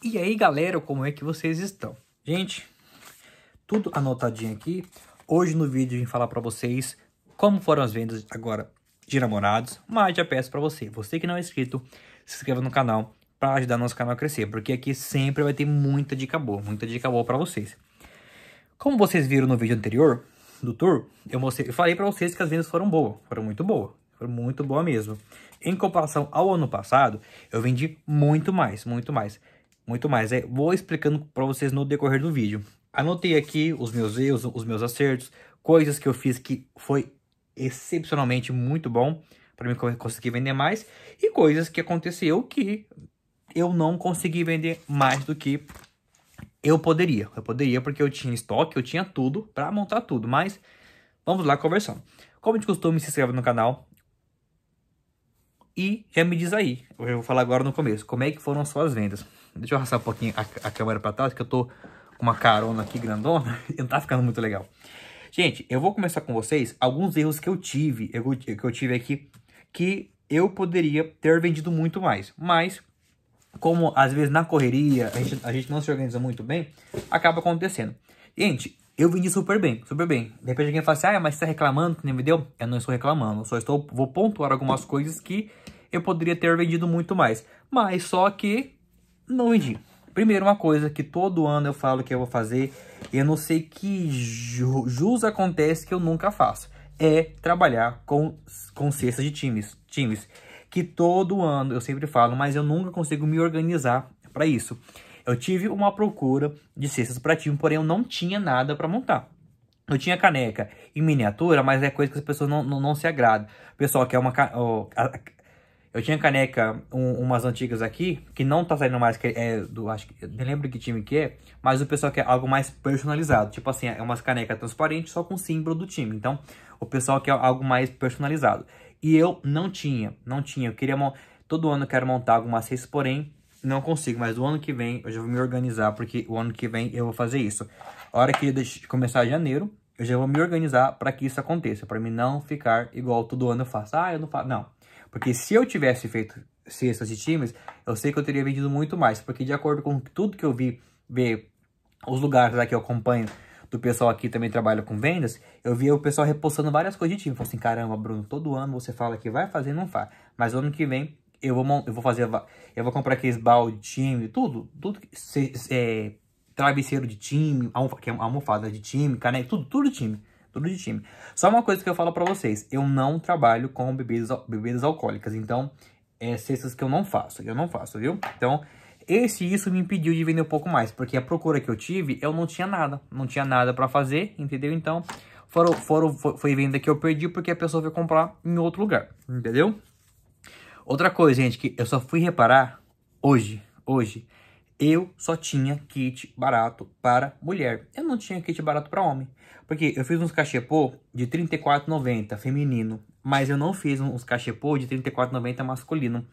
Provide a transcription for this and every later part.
E aí, galera, como é que vocês estão? Gente, tudo anotadinho aqui. Hoje no vídeo eu vim falar para vocês como foram as vendas agora de namorados, mas já peço para você, você que não é inscrito, se inscreva no canal para ajudar nosso canal a crescer, porque aqui sempre vai ter muita dica boa, muita dica boa para vocês. Como vocês viram no vídeo anterior do tour, eu, mostrei, eu falei para vocês que as vendas foram boas, foram muito boas, foram muito boas mesmo. Em comparação ao ano passado, eu vendi muito mais, muito mais muito mais. É, vou explicando para vocês no decorrer do vídeo. Anotei aqui os meus erros, os meus acertos, coisas que eu fiz que foi excepcionalmente muito bom para mim conseguir vender mais e coisas que aconteceu que eu não consegui vender mais do que eu poderia. Eu poderia porque eu tinha estoque, eu tinha tudo para montar tudo, mas vamos lá conversando. Como de costume, se inscreva no canal e já me diz aí, eu vou falar agora no começo, como é que foram suas vendas. Deixa eu arrastar um pouquinho a, a câmera para trás, que eu tô com uma carona aqui grandona e não tá ficando muito legal. Gente, eu vou começar com vocês alguns erros que eu tive, eu, que eu tive aqui, que eu poderia ter vendido muito mais. Mas, como às vezes na correria a gente, a gente não se organiza muito bem, acaba acontecendo. Gente, eu vendi super bem, super bem. De repente alguém fala assim, ah, mas você tá reclamando que nem me deu? Eu não estou reclamando, só estou, vou pontuar algumas coisas que eu poderia ter vendido muito mais. Mas só que Noide. Primeiro, uma coisa que todo ano eu falo que eu vou fazer, eu não sei que jus acontece que eu nunca faço, é trabalhar com, com cestas de times, times, que todo ano eu sempre falo, mas eu nunca consigo me organizar para isso. Eu tive uma procura de cestas para time, porém eu não tinha nada para montar. Eu tinha caneca em miniatura, mas é coisa que as pessoas não, não, não se agradam. O pessoal quer uma... Eu tinha caneca, um, umas antigas aqui, que não tá saindo mais, que é do, acho que, nem lembro que time que é, mas o pessoal quer algo mais personalizado. Tipo assim, é umas canecas transparentes, só com símbolo do time. Então, o pessoal quer algo mais personalizado. E eu não tinha, não tinha. Eu queria, todo ano eu quero montar algumas seis, porém, não consigo. Mas o ano que vem, eu já vou me organizar, porque o ano que vem eu vou fazer isso. A hora que começar janeiro, eu já vou me organizar para que isso aconteça. para mim não ficar igual todo ano eu faço. Ah, eu não faço. Não. Porque se eu tivesse feito cestas esses times, eu sei que eu teria vendido muito mais. Porque de acordo com tudo que eu vi, ver os lugares aqui que eu acompanho do pessoal aqui também trabalha com vendas, eu via o pessoal repostando várias coisas de time. Falei assim, caramba, Bruno, todo ano você fala que vai fazer não faz. Mas ano que vem eu vou, eu vou fazer, eu vou comprar aqueles balde, time, tudo, tudo, se, se, é, travesseiro de time, é almofada de time, caneca, tudo, tudo de time tudo de time. Só uma coisa que eu falo para vocês, eu não trabalho com bebidas, bebidas alcoólicas, então é cestas que eu não faço, eu não faço, viu? Então, esse isso me impediu de vender um pouco mais, porque a procura que eu tive, eu não tinha nada, não tinha nada para fazer, entendeu? Então, foram, foram, foi venda que eu perdi porque a pessoa veio comprar em outro lugar, entendeu? Outra coisa, gente, que eu só fui reparar hoje, hoje, eu só tinha kit barato para mulher. Eu não tinha kit barato para homem. Porque eu fiz uns cachepô de R$ 34,90 feminino. Mas eu não fiz uns cachepô de R$ 34,90 masculino.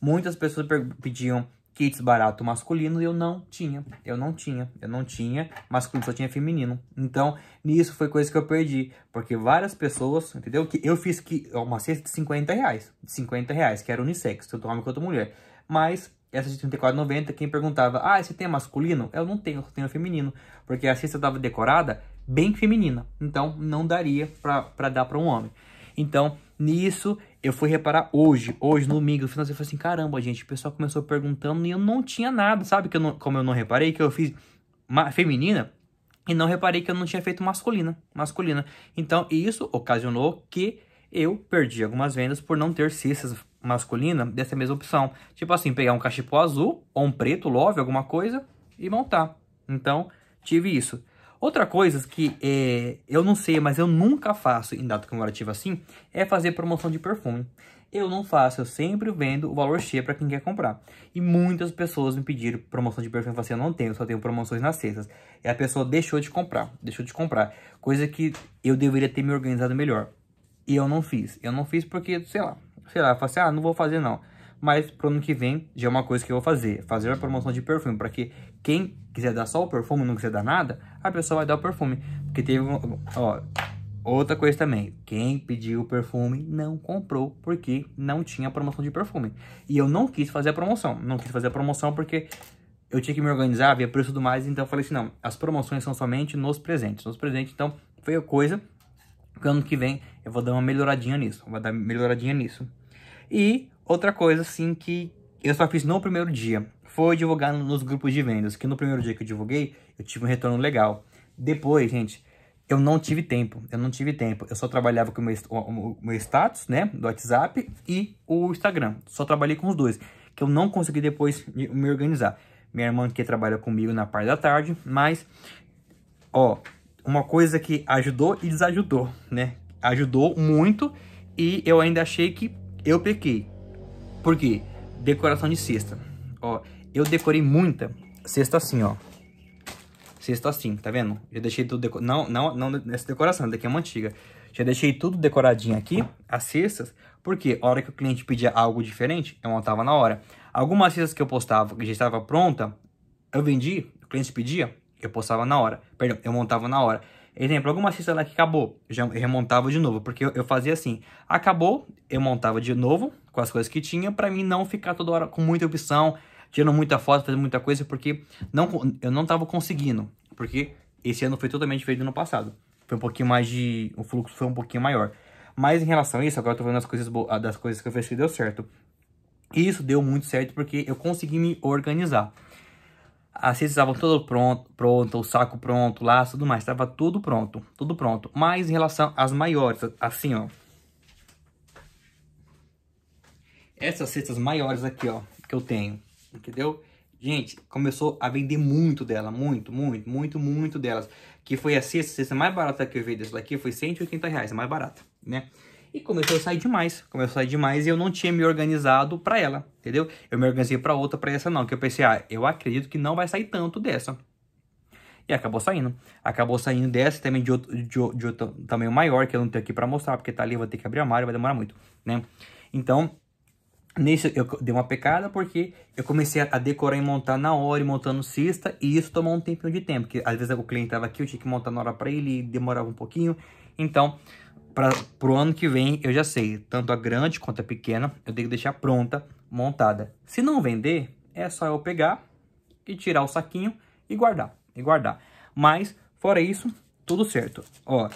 Muitas pessoas pediam kits barato masculino e eu não tinha. Eu não tinha. Eu não tinha masculino, só tinha feminino. Então, nisso foi coisa que eu perdi. Porque várias pessoas, entendeu? Que eu fiz que, uma cesta de 50 reais. De 50 reais, que era unissex, tanto homem quanto mulher. Mas essa de 34,90, quem perguntava, ah, esse tem é masculino? Eu não tenho, eu tenho feminino, porque a cesta estava decorada bem feminina, então não daria para dar para um homem. Então, nisso, eu fui reparar hoje, hoje, no domingo, no final, eu falei assim, caramba, gente, o pessoal começou perguntando e eu não tinha nada, sabe? Que eu não, como eu não reparei, que eu fiz feminina e não reparei que eu não tinha feito masculina, masculina. Então, isso ocasionou que eu perdi algumas vendas por não ter cestas masculina dessa mesma opção. Tipo assim, pegar um cachepó azul ou um preto, love, alguma coisa e montar. Então, tive isso. Outra coisa que é, eu não sei, mas eu nunca faço em data comemorativa assim, é fazer promoção de perfume. Eu não faço, eu sempre vendo o valor cheio para quem quer comprar. E muitas pessoas me pediram promoção de perfume, eu falei assim, eu não tenho, só tenho promoções nas cestas. E a pessoa deixou de comprar, deixou de comprar. Coisa que eu deveria ter me organizado melhor. E eu não fiz. Eu não fiz porque, sei lá, sei lá, falar assim, ah, não vou fazer não. Mas pro ano que vem já é uma coisa que eu vou fazer, fazer a promoção de perfume, para que quem quiser dar só o perfume, não quiser dar nada, a pessoa vai dar o perfume, porque teve, ó, outra coisa também, quem pediu o perfume não comprou porque não tinha promoção de perfume. E eu não quis fazer a promoção, não quis fazer a promoção porque eu tinha que me organizar, via preço do mais, então eu falei assim, não, as promoções são somente nos presentes, nos presentes, então foi a coisa que ano que vem eu vou dar uma melhoradinha nisso, vou dar melhoradinha nisso. E outra coisa, assim, que eu só fiz no primeiro dia, foi divulgar nos grupos de vendas, que no primeiro dia que eu divulguei, eu tive um retorno legal. Depois, gente, eu não tive tempo, eu não tive tempo. Eu só trabalhava com o meu, o meu status, né, do WhatsApp e o Instagram. Só trabalhei com os dois, que eu não consegui depois me organizar. Minha irmã que trabalha comigo na parte da tarde, mas, ó, uma coisa que ajudou e desajudou, né? Ajudou muito e eu ainda achei que eu pequei. Por quê? Decoração de cesta. Ó, eu decorei muita cesta assim, ó. Cesta assim, tá vendo? Já deixei tudo decorado. Não, não, não nessa decoração, daqui é uma antiga. Já deixei tudo decoradinho aqui, as cestas, porque a hora que o cliente pedia algo diferente, eu montava na hora. Algumas cestas que eu postava, que já estava pronta, eu vendi, o cliente pedia, eu postava na hora. Perdão, eu montava na hora. Exemplo, alguma cesta lá que acabou, já remontava de novo, porque eu, eu fazia assim, acabou, eu montava de novo com as coisas que tinha, para mim não ficar toda hora com muita opção, tirando muita foto, fazendo muita coisa, porque não, eu não tava conseguindo, porque esse ano foi totalmente diferente do ano passado. Foi um pouquinho mais de... o fluxo foi um pouquinho maior. Mas em relação a isso, agora eu tô vendo as coisas ah, das coisas que eu fiz que deu certo. E isso deu muito certo porque eu consegui me organizar as cestas estavam todas pronto, pronto, o saco pronto, o laço, tudo mais, estava tudo pronto, tudo pronto. Mas em relação às maiores, assim, ó. Essas cestas maiores aqui, ó, que eu tenho, entendeu? Gente, começou a vender muito dela, muito, muito, muito, muito delas. Que foi a cesta, a cesta mais barata que eu vi dessa daqui, foi 180 reais, a mais barata, né? E começou a sair demais, começou a sair demais e eu não tinha me organizado para ela, entendeu? Eu me organizei para outra, para essa não, que eu pensei, ah, eu acredito que não vai sair tanto dessa. E acabou saindo. Acabou saindo dessa também de outro, de, de outro tamanho maior, que eu não tenho aqui para mostrar, porque tá ali, vou ter que abrir a armário, vai demorar muito, né? Então, Nesse eu dei uma pecada porque eu comecei a decorar e montar na hora e montando cista e isso tomou um tempinho de tempo, porque às vezes o cliente estava aqui, eu tinha que montar na hora para ele e demorava um pouquinho. Então, para o ano que vem, eu já sei, tanto a grande quanto a pequena, eu tenho que deixar pronta, montada. Se não vender, é só eu pegar e tirar o saquinho e guardar, e guardar. Mas, fora isso, tudo certo. Ó,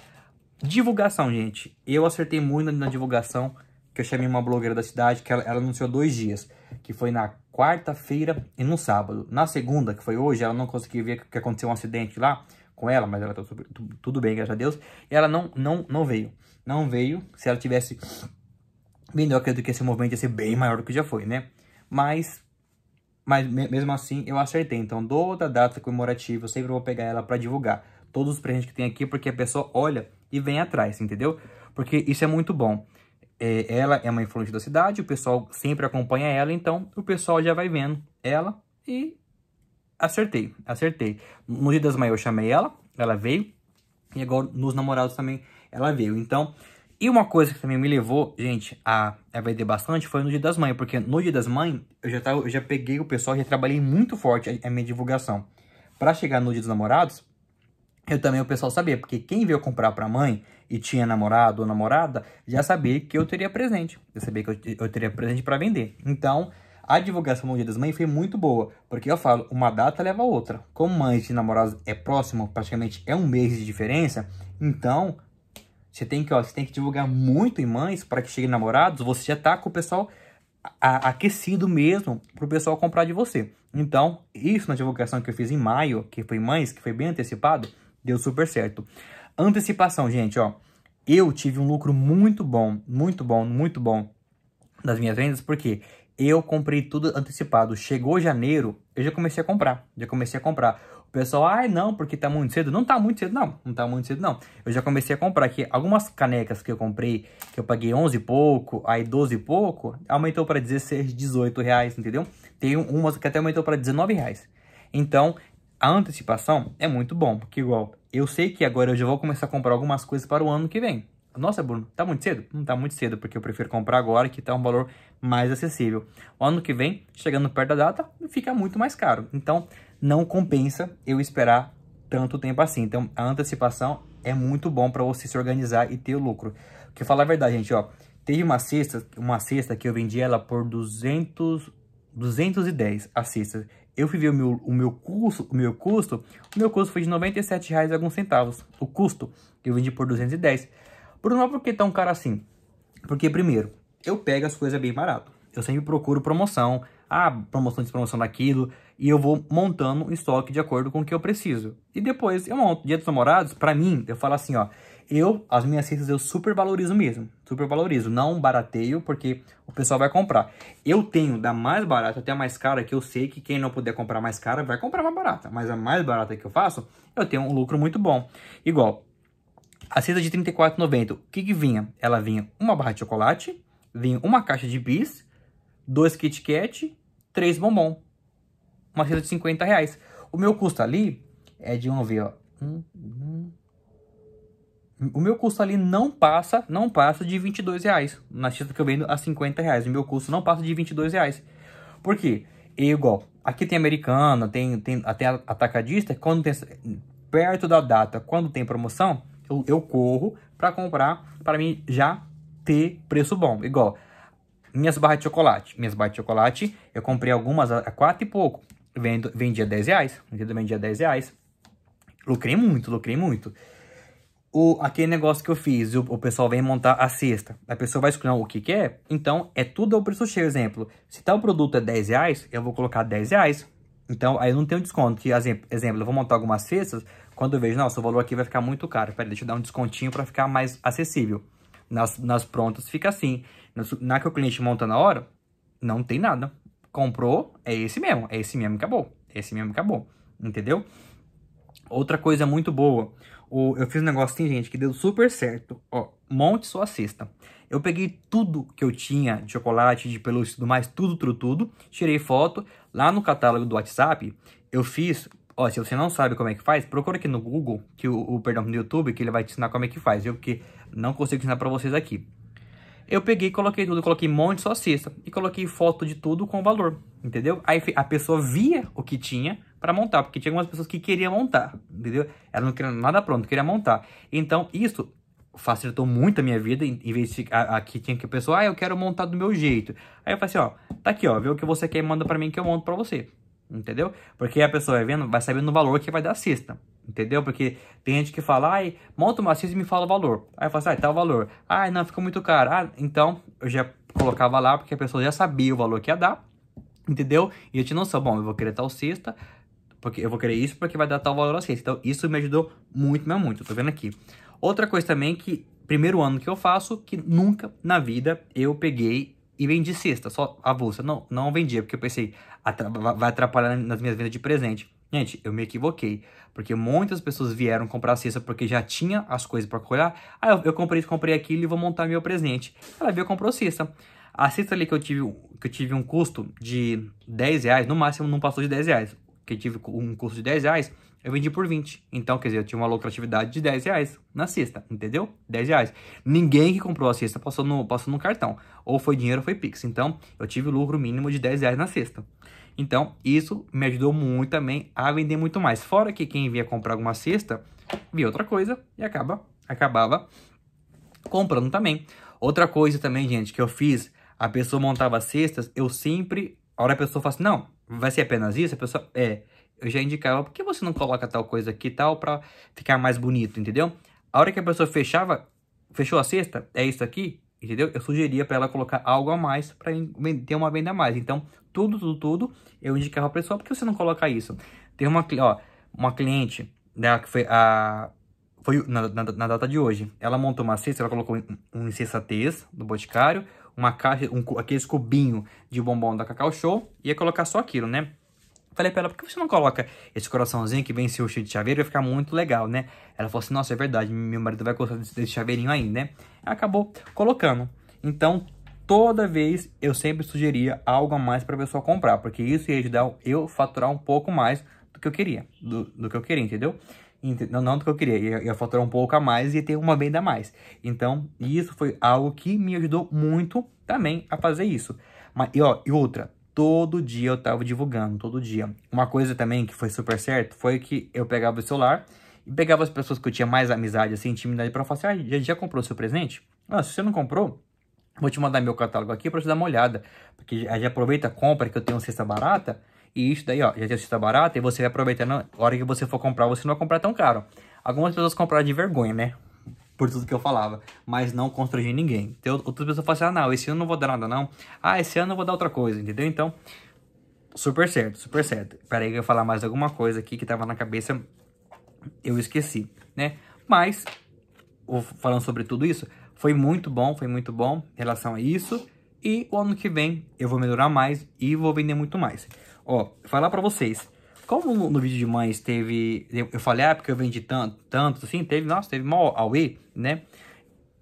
divulgação, gente. Eu acertei muito na divulgação, que eu chamei uma blogueira da cidade, que ela, ela anunciou dois dias, que foi na quarta-feira e no sábado. Na segunda, que foi hoje, ela não conseguiu ver que aconteceu um acidente lá, com ela, mas ela tá super, tudo bem, graças a Deus. E ela não, não, não veio. Não veio. Se ela tivesse vindo, eu acredito que esse movimento ia ser bem maior do que já foi, né? Mas, mas mesmo assim, eu acertei. Então, toda data comemorativa, eu sempre vou pegar ela para divulgar todos os presentes que tem aqui, porque a pessoa olha e vem atrás, entendeu? Porque isso é muito bom. É, ela é uma influente da cidade, o pessoal sempre acompanha ela, então o pessoal já vai vendo ela e acertei, acertei. No dia das mães eu chamei ela, ela veio. E agora nos namorados também ela veio. Então, e uma coisa que também me levou, gente, a, a vender bastante foi no dia das mães. Porque no dia das mães eu já, tava, eu já peguei o pessoal, já trabalhei muito forte a, a minha divulgação. Para chegar no dia dos namorados, eu também o pessoal sabia. Porque quem veio comprar para mãe e tinha namorado ou namorada, já sabia que eu teria presente. Já sabia que eu, eu teria presente para vender. Então, a divulgação do Dia das Mães foi muito boa, porque eu falo, uma data leva a outra. Como mães de namorados é próximo, praticamente é um mês de diferença, então você tem que, ó, você tem que divulgar muito em mães para que cheguem namorados, você já tá com o pessoal aquecido mesmo para o pessoal comprar de você. Então, isso na divulgação que eu fiz em maio, que foi mães, que foi bem antecipado, deu super certo. Antecipação, gente, ó. Eu tive um lucro muito bom, muito bom, muito bom das minhas vendas, porque eu comprei tudo antecipado. Chegou janeiro, eu já comecei a comprar. Já comecei a comprar. O pessoal, ai ah, não, porque tá muito cedo. Não tá muito cedo, não. Não tá muito cedo, não. Eu já comecei a comprar aqui. Algumas canecas que eu comprei, que eu paguei 11 e pouco, aí 12 e pouco, aumentou para 16, 18 reais, entendeu? Tem umas que até aumentou para 19 reais. Então, a antecipação é muito bom, porque igual, eu sei que agora eu já vou começar a comprar algumas coisas para o ano que vem. Nossa, Bruno, tá muito cedo? Não hum, tá muito cedo, porque eu prefiro comprar agora, que tá um valor mais acessível. O ano que vem, chegando perto da data, fica muito mais caro. Então, não compensa eu esperar tanto tempo assim. Então, a antecipação é muito bom para você se organizar e ter o lucro. Porque falar a verdade, gente, ó, teve uma cesta, uma cesta que eu vendi ela por 200, 210 a cesta. Eu fui ver o meu, o meu custo, o meu custo, o meu custo foi de R$ 97,00 alguns centavos. O custo eu vendi por 210. Bruno, por que tá um cara assim? Porque, primeiro, eu pego as coisas bem barato. Eu sempre procuro promoção, ah, promoção de promoção daquilo, e eu vou montando o estoque de acordo com o que eu preciso. E depois eu monto. Dia dos namorados, pra mim, eu falo assim, ó, eu, as minhas cestas eu super valorizo mesmo, super valorizo, não barateio, porque o pessoal vai comprar. Eu tenho da mais barata até a mais cara, que eu sei que quem não puder comprar mais cara vai comprar mais barata, mas a mais barata que eu faço, eu tenho um lucro muito bom. Igual, a cesta de R$ 34,90, o que, que vinha? Ela vinha uma barra de chocolate, vinha uma caixa de bis, dois Kit Kat, três bombom. Uma cesta de 50 reais. O meu custo ali é de, vamos ver, ó. O meu custo ali não passa, não passa de 22 reais. Na cesta que eu vendo a 50 reais. O meu custo não passa de 22 reais. Por quê? É igual, aqui tem americana, tem, tem até atacadista, quando tem, perto da data, quando tem promoção, eu, eu corro para comprar, para mim já ter preço bom. Igual, minhas barras de chocolate. Minhas barras de chocolate, eu comprei algumas a quatro e pouco. Vendo, vendia 10 reais. Entendeu? Vendia 10 reais. Lucrei muito, lucrei muito. O, aquele negócio que eu fiz, o, o pessoal vem montar a cesta. A pessoa vai escolher o que, que é. Então, é tudo ao preço cheio. Exemplo, se tal produto é 10 reais, eu vou colocar 10 reais. Então, aí eu não tenho desconto. Que, exemplo, eu vou montar algumas cestas, quando eu vejo, nossa, o valor aqui vai ficar muito caro, peraí, deixa eu dar um descontinho para ficar mais acessível. Nas, nas prontas fica assim. Na que o cliente monta na hora, não tem nada. Comprou, é esse mesmo, é esse mesmo, que acabou. É esse mesmo, que acabou. Entendeu? Outra coisa muito boa. O, eu fiz um negócio assim, gente, que deu super certo. Ó, monte sua cesta. Eu peguei tudo que eu tinha de chocolate, de pelúcia e tudo mais, tudo, tudo, tudo. Tirei foto. Lá no catálogo do WhatsApp, eu fiz Ó, se você não sabe como é que faz, procura aqui no Google, que o, o perdão, no YouTube, que ele vai te ensinar como é que faz, viu? Porque não consigo ensinar pra vocês aqui. Eu peguei coloquei tudo, coloquei um monte de salsicha e coloquei foto de tudo com valor, entendeu? Aí a pessoa via o que tinha para montar, porque tinha algumas pessoas que queriam montar, entendeu? Ela não queria nada pronto, queria montar. Então, isso facilitou muito a minha vida, em vez de aqui tinha que a pessoa, ah, eu quero montar do meu jeito. Aí eu falei assim, ó, tá aqui, ó, vê o que você quer e manda para mim que eu monto para você entendeu? Porque a pessoa vai vendo, vai sabendo o valor que vai dar a cesta, entendeu? Porque tem gente que fala, ai, monta uma cesta e me fala o valor. Aí fala assim, ah, tá o valor. Ai, não, ficou muito caro. Ah, então, eu já colocava lá, porque a pessoa já sabia o valor que ia dar, entendeu? E eu tinha noção, bom, eu vou querer tal cesta, porque eu vou querer isso porque vai dar tal valor a cesta. Então, isso me ajudou muito, mas muito, eu tô vendo aqui. Outra coisa também que, primeiro ano que eu faço, que nunca na vida eu peguei e vendi cesta, só avulsa. Não, não vendia, porque eu pensei, atra vai atrapalhar nas minhas vendas de presente. Gente, eu me equivoquei, porque muitas pessoas vieram comprar cesta porque já tinha as coisas para colher. Ah, eu, eu, comprei isso, comprei aquilo e vou montar meu presente. Ela veio e comprou cesta. A cesta ali que eu tive, que eu tive um custo de 10 reais, no máximo não passou de 10 reais. Que eu tive um custo de 10 reais, eu vendi por 20. Então, quer dizer, eu tinha uma lucratividade de 10 reais na cesta, entendeu? 10 reais. Ninguém que comprou a cesta passou no, passou no cartão. Ou foi dinheiro ou foi Pix. Então, eu tive lucro mínimo de 10 reais na cesta. Então, isso me ajudou muito também a vender muito mais. Fora que quem vinha comprar alguma cesta, via outra coisa e acaba, acabava comprando também. Outra coisa também, gente, que eu fiz, a pessoa montava cestas, eu sempre, a hora a pessoa fala assim, não, vai ser apenas isso? A pessoa, é eu já indicava, por que você não coloca tal coisa aqui e tal para ficar mais bonito, entendeu? A hora que a pessoa fechava, fechou a cesta, é isso aqui, entendeu? Eu sugeria para ela colocar algo a mais para ter uma venda a mais. Então, tudo, tudo, tudo, eu indicava para pessoa, por que você não coloca isso? Tem uma, ó, uma cliente, né, que foi a foi na, na, na, data de hoje. Ela montou uma cesta, ela colocou um, um do Boticário, uma caixa, um, aqueles cubinho de bombom da Cacau Show, ia colocar só aquilo, né? Falei pra ela, por que você não coloca esse coraçãozinho que vem o cheiro de chaveiro? Vai ficar muito legal, né? Ela falou assim, nossa, é verdade, meu marido vai gostar desse, desse chaveirinho aí, né? Ela acabou colocando. Então, toda vez eu sempre sugeria algo a mais pra pessoa comprar, porque isso ia ajudar eu faturar um pouco mais do que eu queria, do, do que eu queria, entendeu? Não, não do que eu queria, ia, ia faturar um pouco a mais e ter uma venda a mais. Então, isso foi algo que me ajudou muito também a fazer isso. Mas, e, ó, e outra, todo dia eu tava divulgando, todo dia. Uma coisa também que foi super certo foi que eu pegava o celular e pegava as pessoas que eu tinha mais amizade, assim, intimidade, pra falar assim, ah, já, já comprou seu presente? Ah, se você não comprou, vou te mandar meu catálogo aqui pra você dar uma olhada. Porque a já aproveita a compra que eu tenho cesta barata, e isso daí, ó, já tem cesta barata, e você vai aproveitando, a hora que você for comprar, você não vai comprar tão caro. Algumas pessoas compraram de vergonha, né? por tudo que eu falava, mas não constrangi ninguém. Então outras pessoas falam assim, ah, não, esse ano não vou dar nada, não. Ah, esse ano eu vou dar outra coisa, entendeu? Então, super certo, super certo. Peraí que eu falar mais alguma coisa aqui que tava na cabeça, eu esqueci, né? Mas, falando sobre tudo isso, foi muito bom, foi muito bom em relação a isso. E o ano que vem eu vou melhorar mais e vou vender muito mais. Ó, falar pra vocês, como no, no vídeo de mães teve. Eu, eu falei, ah, porque eu vendi tanto, tanto, assim, teve, nossa, teve mal Aue, né?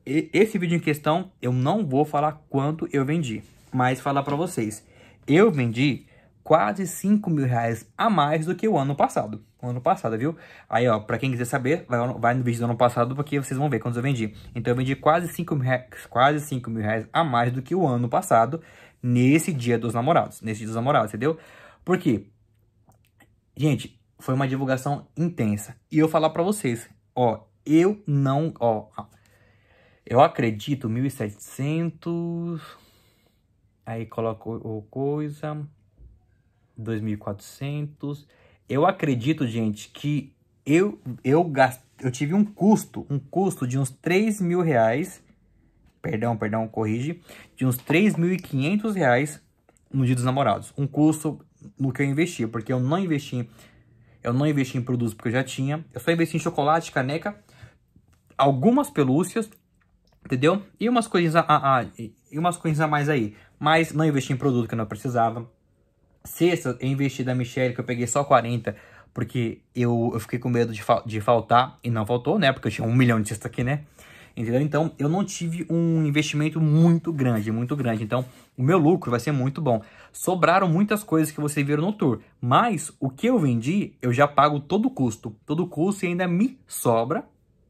E, esse vídeo em questão, eu não vou falar quanto eu vendi, mas falar para vocês. Eu vendi quase 5 mil reais a mais do que o ano passado. O ano passado, viu? Aí, ó, pra quem quiser saber, vai, vai no vídeo do ano passado, porque vocês vão ver quantos eu vendi. Então, eu vendi quase 5 mil, quase 5 mil reais a mais do que o ano passado, nesse dia dos namorados. Nesse dia dos namorados, entendeu? Por quê? Gente, foi uma divulgação intensa. E eu falar para vocês, ó, eu não, ó, eu acredito 1700 aí coloco coisa 2400. Eu acredito, gente, que eu eu gasto, eu tive um custo, um custo de uns 3 mil reais, perdão, perdão, corrige, de uns 3.500 reais no dia dos namorados. Um custo no que eu investi, porque eu não investi, eu não investi em produtos porque eu já tinha, eu só investi em chocolate, caneca, algumas pelúcias, entendeu? E umas coisas a, a, a e umas coisas a mais aí, mas não investi em produto que eu não precisava. Sexta, eu investi da Michelle, que eu peguei só 40, porque eu, eu fiquei com medo de, fa de faltar, e não faltou, né? Porque eu tinha um milhão de cesta aqui, né? entendeu? Então, eu não tive um investimento muito grande, muito grande. Então, o meu lucro vai ser muito bom. Sobraram muitas coisas que você viram no tour, mas o que eu vendi, eu já pago todo o custo, todo o custo e ainda me sobra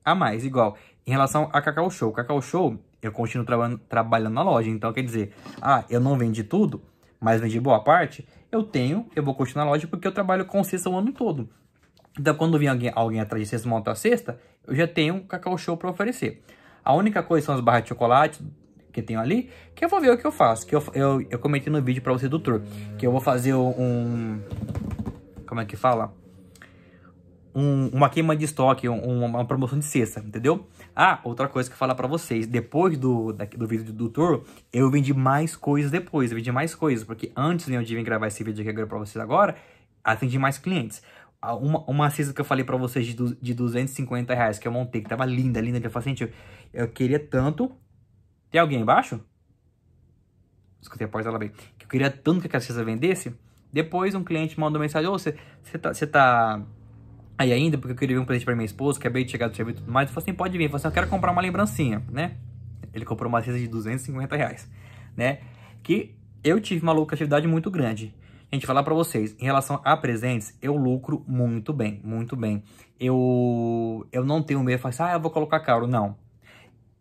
a mais, igual. Em relação a Cacau Show, Cacau Show, eu continuo trabalhando na loja, então quer dizer, ah, eu não vendi tudo, mas vendi boa parte, eu tenho, eu vou continuar na loja porque eu trabalho com cesta o ano todo. Então, quando vem alguém, alguém atrás de vocês monta a cesta, eu já tenho um cacau show para oferecer. A única coisa são as barras de chocolate que tenho ali, que eu vou ver o que eu faço. Que eu, eu, eu comentei no vídeo para você do tour, que eu vou fazer um... Como é que fala? Um, uma queima de estoque, um, uma promoção de cesta, entendeu? Ah, outra coisa que eu falar para vocês, depois do, da, do vídeo do tour, eu vendi mais coisas depois, eu vendi mais coisas, porque antes de eu vir gravar esse vídeo que eu quero para vocês agora, atendi mais clientes uma, uma cesta que eu falei para vocês de, de 250 reais que eu montei, que tava linda, linda, que eu falei, gente, assim, eu, queria tanto... Tem alguém embaixo? Escutei a porta ela bem Que eu queria tanto que aquela cinza vendesse. Depois um cliente mandou mensagem, ô, oh, você tá, cê tá aí ainda? Porque eu queria ver um presente para minha esposa, que acabei de chegar do serviço e tudo mais. Eu falei assim, pode vir. Eu falei assim, eu quero comprar uma lembrancinha, né? Ele comprou uma cesta de 250 reais, né? Que eu tive uma lucratividade muito grande. Gente, falar para vocês, em relação a presentes, eu lucro muito bem, muito bem. Eu eu não tenho medo, faço, assim, ah, eu vou colocar caro, não.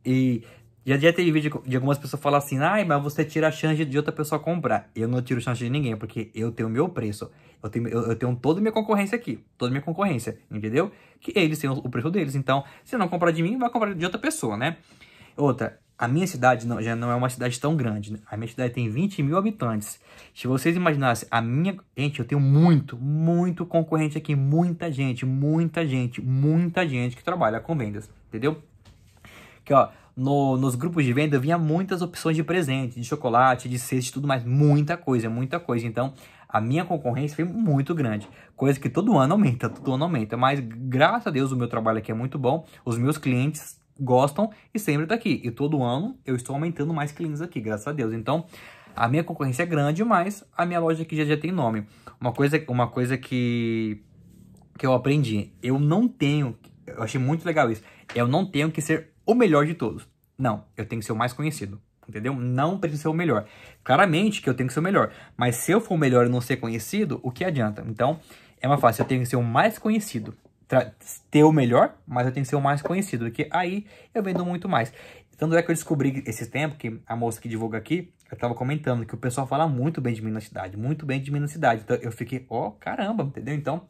E já, já teve vídeo de algumas pessoas falar assim, ai, ah, mas você tira a chance de outra pessoa comprar. Eu não tiro chance de ninguém, porque eu tenho o meu preço. Eu tenho, eu, eu, tenho toda a minha concorrência aqui, toda a minha concorrência, entendeu? Que eles têm o preço deles, então, se não comprar de mim, vai comprar de outra pessoa, né? Outra, a minha cidade não, já não é uma cidade tão grande. Né? A minha cidade tem 20 mil habitantes. Se vocês imaginassem, a minha... Gente, eu tenho muito, muito concorrente aqui. Muita gente, muita gente, muita gente que trabalha com vendas. Entendeu? Que, ó, no, nos grupos de venda vinha muitas opções de presente, de chocolate, de cesta e tudo mais. Muita coisa, muita coisa. Então, a minha concorrência foi muito grande. Coisa que todo ano aumenta, todo ano aumenta. Mas, graças a Deus, o meu trabalho aqui é muito bom. Os meus clientes gostam e sempre tá aqui. E todo ano eu estou aumentando mais clientes aqui, graças a Deus. Então, a minha concorrência é grande, mas a minha loja aqui já, já tem nome. Uma coisa, uma coisa que, que eu aprendi, eu não tenho, eu achei muito legal isso, eu não tenho que ser o melhor de todos. Não, eu tenho que ser o mais conhecido, entendeu? Não preciso ser o melhor. Claramente que eu tenho que ser o melhor, mas se eu for o melhor e não ser conhecido, o que adianta? Então, é uma fácil, eu tenho que ser o mais conhecido ter o melhor, mas eu tenho que ser o mais conhecido, porque aí eu vendo muito mais. Tanto é que eu descobri esse tempo que a moça que divulga aqui, eu tava comentando que o pessoal fala muito bem de mim na cidade, muito bem de mim na cidade. Então eu fiquei, ó, oh, caramba, entendeu? Então,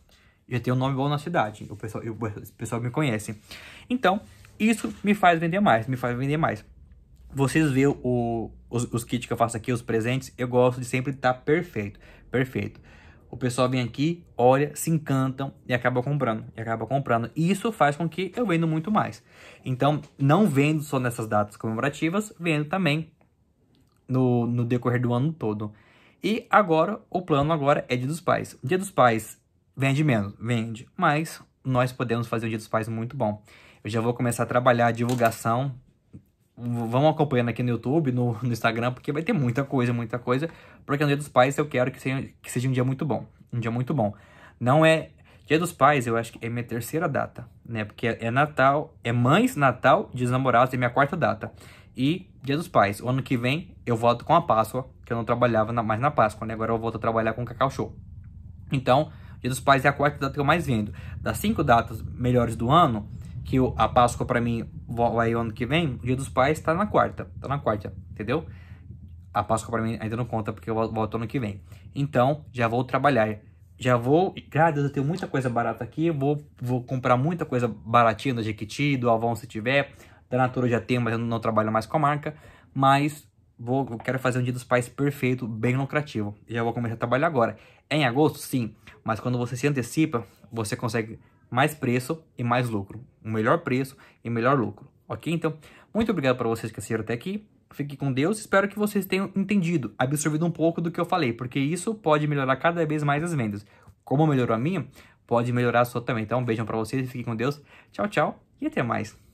já tem um nome bom na cidade. O pessoal, eu, o pessoal me conhece. Então, isso me faz vender mais, me faz vender mais. Vocês veem os, os kits que eu faço aqui, os presentes, eu gosto de sempre estar tá perfeito, perfeito o pessoal vem aqui, olha, se encantam e acaba comprando, e acaba comprando. E isso faz com que eu venda muito mais. Então, não vendo só nessas datas comemorativas, vendo também no, no decorrer do ano todo. E agora, o plano agora é Dia dos Pais. Dia dos Pais vende menos, vende, mas nós podemos fazer um Dia dos Pais muito bom. Eu já vou começar a trabalhar a divulgação vão acompanhando aqui no YouTube, no, no, Instagram, porque vai ter muita coisa, muita coisa, porque no Dia dos Pais eu quero que seja, que seja um dia muito bom, um dia muito bom. Não é... Dia dos Pais, eu acho que é minha terceira data, né? Porque é, é, Natal, é Mães, Natal, Dia dos Namorados, é minha quarta data. E Dia dos Pais, o ano que vem eu volto com a Páscoa, que eu não trabalhava na, mais na Páscoa, né? Agora eu volto a trabalhar com o Cacau Show. Então, Dia dos Pais é a quarta data que eu mais vendo. Das cinco datas melhores do ano, que a Páscoa para mim vai ano que vem, o Dia dos Pais tá na quarta, tá na quarta, entendeu? A Páscoa para mim ainda não conta porque eu volto ano que vem. Então, já vou trabalhar. Já vou, graças eu tenho muita coisa barata aqui, vou, vou comprar muita coisa baratinha do Jequiti, do Avon se tiver, da Natura já tenho, mas eu não trabalho mais com a marca, mas vou, quero fazer um Dia dos Pais perfeito, bem lucrativo. Já vou começar a trabalhar agora. É em agosto, sim, mas quando você se antecipa, você consegue mais preço e mais lucro. Um melhor preço e melhor lucro, ok? Então, muito obrigado para vocês que assistiram até aqui. Fique com Deus, espero que vocês tenham entendido, absorvido um pouco do que eu falei, porque isso pode melhorar cada vez mais as vendas. Como melhorou a minha, pode melhorar a sua também. Então, um beijão para vocês, fique com Deus. Tchau, tchau e até mais.